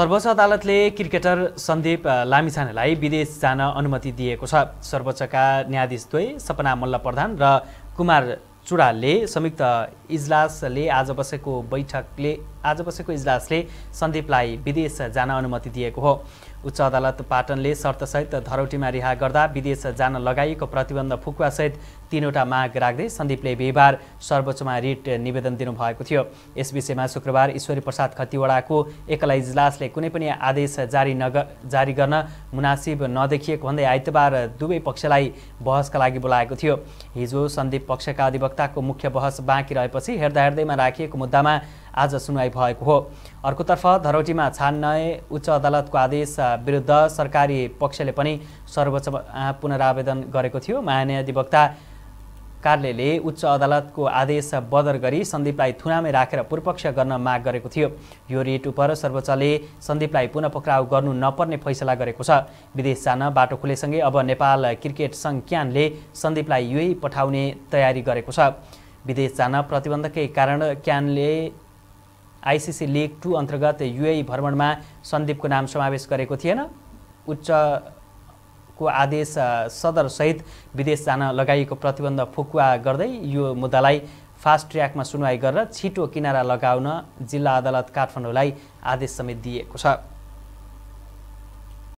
सर्वोच्च अदालतले क्रिकेटर सन्दीप लामिछानेलाई विदेश जान अनुमति दिएको छ सर्वोच्चका न्यायाधीशद्वै सपना मल्ल प्रधान र कुमार चुडालले संयुक्त इजलासले आज बसेको बैठकले आज बसेको इजलासले सन्दीपलाई विदेश जान अनुमति दिएको हो उच्च अदालत पाटनले शर्तसहित धरौटीमा रिहा गर्दा विदेश जान लगाइएको प्रतिबन्ध फुकुवासहित तिनवटा माग राख्दै सन्दीपले बिहिबार सर्वोच्चमा रिट निवेदन दिनुभएको थियो यस विषयमा शुक्रबार ईश्वरी प्रसाद खतिवडाको एकला इजलासले कुनै पनि आदेश जारी नग जारी गर्न मुनासिब नदेखिएको भन्दै आइतबार दुवै पक्षलाई बहसका लागि बोलाएको थियो हिजो सन्दीप पक्षका अधिवक्ताको मुख्य बहस बाँकी रहेपछि हेर्दा हेर्दैमा राखिएको मुद्दामा आज सुनवाई भएको हो अर्कोतर्फ धरौटीमा छान्नय उच्च अदालतको आदेश विरुद्ध सरकारी पक्षले पनि सर्वोच्च पुनरावेदन गरेको थियो महानयाधिवक्ता कार्यालयले उच्च अदालतको आदेश बदर गरी सन्दीपलाई थुनामै राखेर पूर्वपक्ष गर्न माग गरेको थियो यो रिट उप सर्वोच्चले सन्दीपलाई पुनः पक्राउ गर्नु नपर्ने फैसला गरेको छ विदेश जान बाटो खुलेसँगै अब नेपाल क्रिकेट सङ्घ क्यानले सन्दीपलाई युए पठाउने तयारी गरेको छ विदेश जान प्रतिबन्धकै कारण क्यानले आइसिसी लिग टू अन्तर्गत युए भ्रमणमा सन्दीपको नाम समावेश गरेको थिएन उच्च को आदेश सदरसहित विदेश जान लगाइएको प्रतिबन्ध फुकुवा गर्दै यो मुद्दालाई फास्ट ट्र्याकमा सुनवाई गरेर छिटो किनारा लगाउन जिल्ला अदालत काठमाडौँलाई आदेश समेत दिएको छ